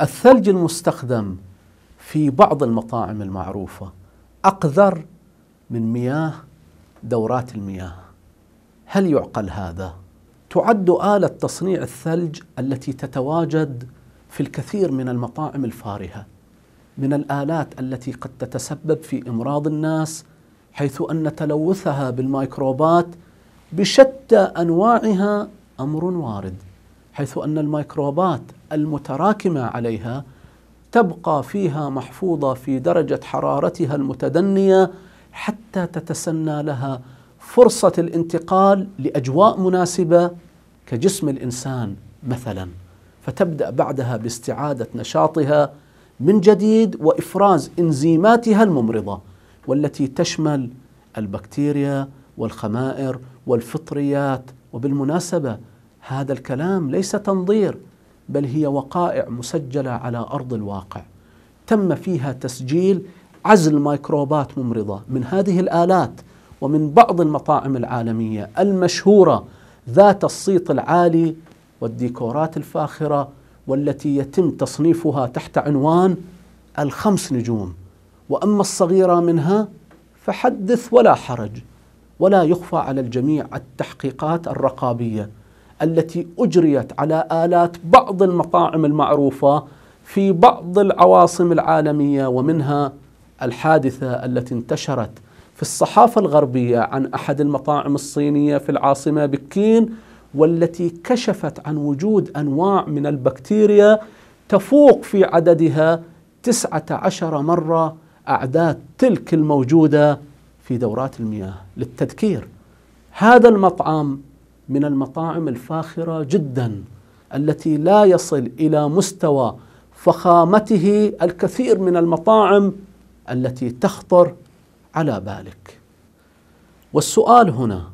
الثلج المستخدم في بعض المطاعم المعروفة أقذر من مياه دورات المياه هل يعقل هذا؟ تعد آلة تصنيع الثلج التي تتواجد في الكثير من المطاعم الفارهة من الآلات التي قد تتسبب في إمراض الناس حيث أن تلوثها بالميكروبات بشتى أنواعها أمر وارد حيث أن الميكروبات المتراكمه عليها تبقى فيها محفوظه في درجه حرارتها المتدنيه حتى تتسنى لها فرصه الانتقال لاجواء مناسبه كجسم الانسان مثلا فتبدا بعدها باستعاده نشاطها من جديد وافراز انزيماتها الممرضه والتي تشمل البكتيريا والخمائر والفطريات وبالمناسبه هذا الكلام ليس تنظير بل هي وقائع مسجله على ارض الواقع تم فيها تسجيل عزل ميكروبات ممرضه من هذه الالات ومن بعض المطاعم العالميه المشهوره ذات الصيت العالي والديكورات الفاخره والتي يتم تصنيفها تحت عنوان الخمس نجوم واما الصغيره منها فحدث ولا حرج ولا يخفى على الجميع التحقيقات الرقابيه التي اجريت على الات بعض المطاعم المعروفه في بعض العواصم العالميه ومنها الحادثه التي انتشرت في الصحافه الغربيه عن احد المطاعم الصينيه في العاصمه بكين والتي كشفت عن وجود انواع من البكتيريا تفوق في عددها 19 مره اعداد تلك الموجوده في دورات المياه للتذكير هذا المطعم من المطاعم الفاخره جدا التي لا يصل الى مستوى فخامته الكثير من المطاعم التي تخطر على بالك والسؤال هنا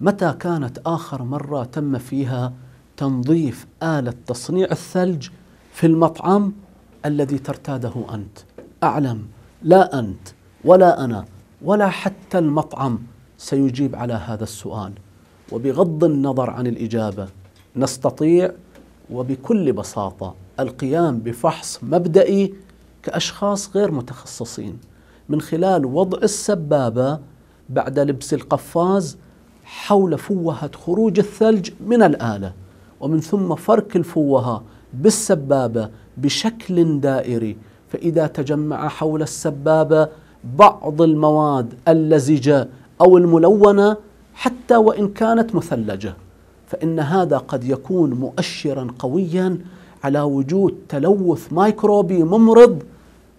متى كانت اخر مره تم فيها تنظيف اله تصنيع الثلج في المطعم الذي ترتاده انت اعلم لا انت ولا انا ولا حتى المطعم سيجيب على هذا السؤال وبغض النظر عن الإجابة نستطيع وبكل بساطة القيام بفحص مبدئي كأشخاص غير متخصصين من خلال وضع السبابة بعد لبس القفاز حول فوهة خروج الثلج من الآلة ومن ثم فرك الفوهة بالسبابة بشكل دائري فإذا تجمع حول السبابة بعض المواد اللزجة أو الملونة حتى وان كانت مثلجه فان هذا قد يكون مؤشرا قويا على وجود تلوث ميكروبي ممرض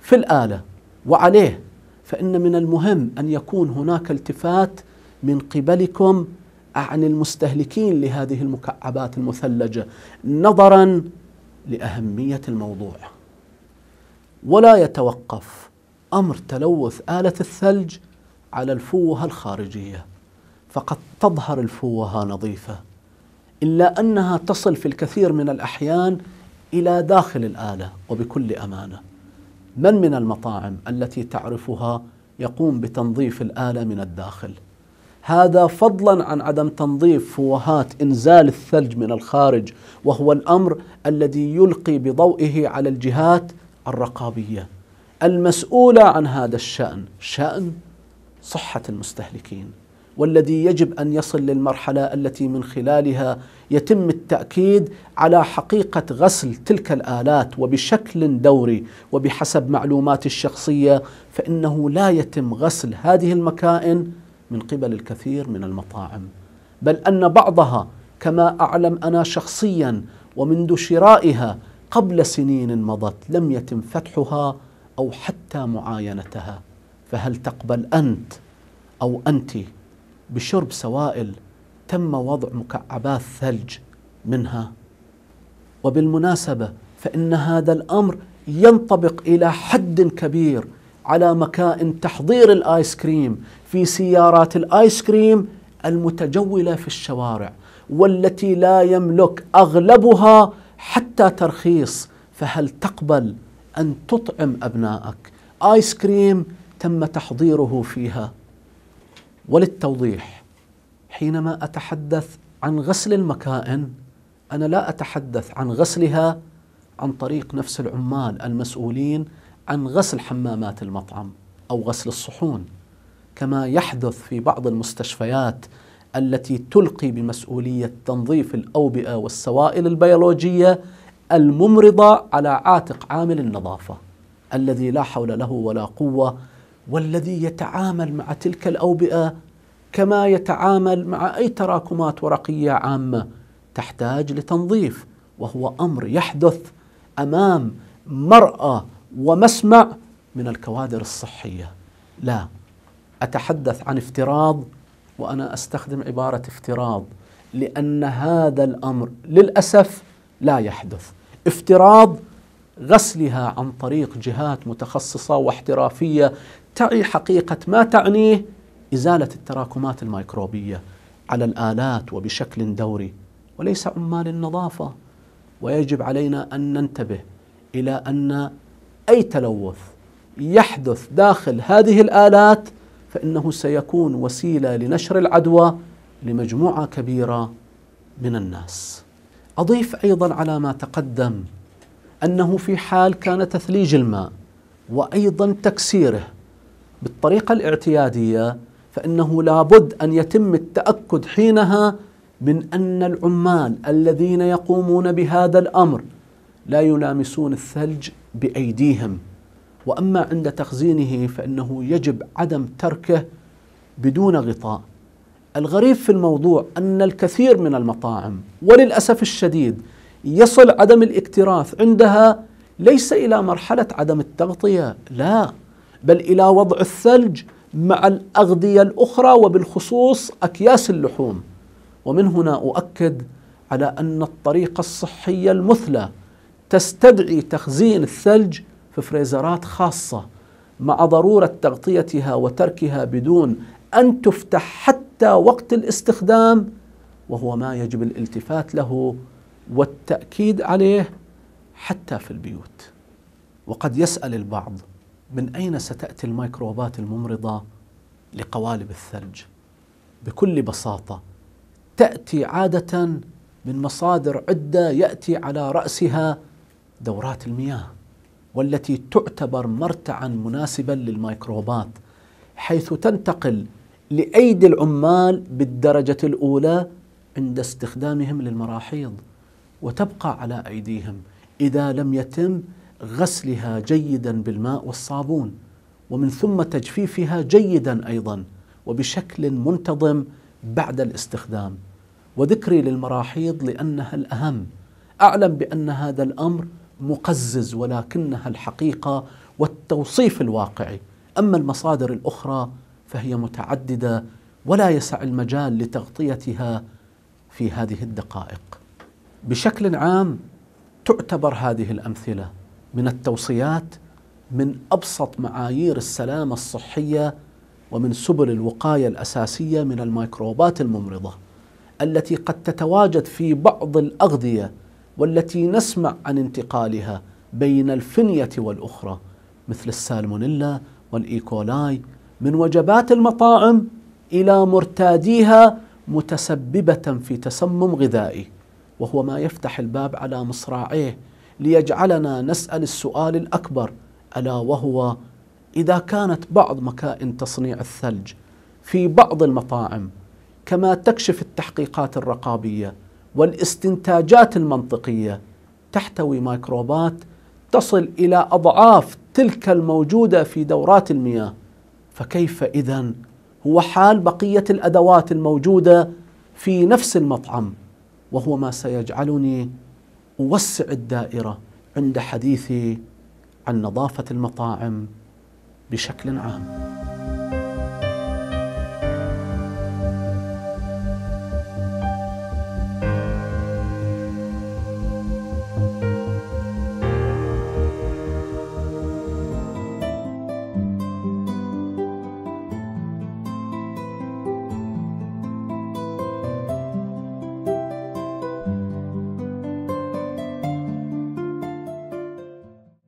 في الاله وعليه فان من المهم ان يكون هناك التفات من قبلكم عن المستهلكين لهذه المكعبات المثلجه نظرا لاهميه الموضوع ولا يتوقف امر تلوث اله الثلج على الفوهه الخارجيه فقد تظهر الفوهه نظيفه الا انها تصل في الكثير من الاحيان الى داخل الاله وبكل امانه من من المطاعم التي تعرفها يقوم بتنظيف الاله من الداخل هذا فضلا عن عدم تنظيف فوهات انزال الثلج من الخارج وهو الامر الذي يلقي بضوئه على الجهات الرقابيه المسؤوله عن هذا الشان شان صحه المستهلكين والذي يجب ان يصل للمرحله التي من خلالها يتم التاكيد على حقيقه غسل تلك الالات وبشكل دوري وبحسب معلوماتي الشخصيه فانه لا يتم غسل هذه المكائن من قبل الكثير من المطاعم بل ان بعضها كما اعلم انا شخصيا ومنذ شرائها قبل سنين مضت لم يتم فتحها او حتى معاينتها فهل تقبل انت او انت بشرب سوائل تم وضع مكعبات ثلج منها وبالمناسبه فان هذا الامر ينطبق الى حد كبير على مكائن تحضير الايس كريم في سيارات الايس كريم المتجوله في الشوارع والتي لا يملك اغلبها حتى ترخيص فهل تقبل ان تطعم ابنائك ايس كريم تم تحضيره فيها وللتوضيح حينما اتحدث عن غسل المكائن انا لا اتحدث عن غسلها عن طريق نفس العمال المسؤولين عن غسل حمامات المطعم او غسل الصحون كما يحدث في بعض المستشفيات التي تلقي بمسؤوليه تنظيف الاوبئه والسوائل البيولوجيه الممرضه على عاتق عامل النظافه الذي لا حول له ولا قوه والذي يتعامل مع تلك الاوبئه كما يتعامل مع اي تراكمات ورقيه عامه تحتاج لتنظيف وهو امر يحدث امام مراه ومسمع من الكوادر الصحيه لا اتحدث عن افتراض وانا استخدم عباره افتراض لان هذا الامر للاسف لا يحدث افتراض غسلها عن طريق جهات متخصصه واحترافيه تعي حقيقه ما تعنيه ازاله التراكمات الميكروبيه على الالات وبشكل دوري وليس عمال النظافه ويجب علينا ان ننتبه الى ان اي تلوث يحدث داخل هذه الالات فانه سيكون وسيله لنشر العدوى لمجموعه كبيره من الناس. اضيف ايضا على ما تقدم أنه في حال كان تثليج الماء وأيضا تكسيره بالطريقة الاعتيادية فإنه لابد أن يتم التأكد حينها من أن العمال الذين يقومون بهذا الأمر لا يلامسون الثلج بأيديهم وأما عند تخزينه فإنه يجب عدم تركه بدون غطاء الغريب في الموضوع أن الكثير من المطاعم وللأسف الشديد يصل عدم الاكتراث عندها ليس الى مرحله عدم التغطيه لا بل الى وضع الثلج مع الاغذيه الاخرى وبالخصوص اكياس اللحوم ومن هنا اؤكد على ان الطريقه الصحيه المثلى تستدعي تخزين الثلج في فريزرات خاصه مع ضروره تغطيتها وتركها بدون ان تفتح حتى وقت الاستخدام وهو ما يجب الالتفات له والتأكيد عليه حتى في البيوت وقد يسأل البعض من أين ستأتي الميكروبات الممرضة لقوالب الثلج بكل بساطة تأتي عادة من مصادر عدة يأتي على رأسها دورات المياه والتي تعتبر مرتعا مناسبا للميكروبات حيث تنتقل لأيدي العمال بالدرجة الأولى عند استخدامهم للمراحيض وتبقى على ايديهم اذا لم يتم غسلها جيدا بالماء والصابون ومن ثم تجفيفها جيدا ايضا وبشكل منتظم بعد الاستخدام وذكري للمراحيض لانها الاهم اعلم بان هذا الامر مقزز ولكنها الحقيقه والتوصيف الواقعي اما المصادر الاخرى فهي متعدده ولا يسع المجال لتغطيتها في هذه الدقائق بشكل عام تعتبر هذه الامثله من التوصيات من ابسط معايير السلامه الصحيه ومن سبل الوقايه الاساسيه من الميكروبات الممرضه التي قد تتواجد في بعض الاغذيه والتي نسمع عن انتقالها بين الفنيه والاخرى مثل السالمونيلا والايكولاي من وجبات المطاعم الى مرتاديها متسببه في تسمم غذائي وهو ما يفتح الباب على مصراعيه ليجعلنا نسال السؤال الاكبر الا وهو اذا كانت بعض مكائن تصنيع الثلج في بعض المطاعم كما تكشف التحقيقات الرقابيه والاستنتاجات المنطقيه تحتوي ميكروبات تصل الى اضعاف تلك الموجوده في دورات المياه فكيف اذا هو حال بقيه الادوات الموجوده في نفس المطعم وهو ما سيجعلني اوسع الدائره عند حديثي عن نظافه المطاعم بشكل عام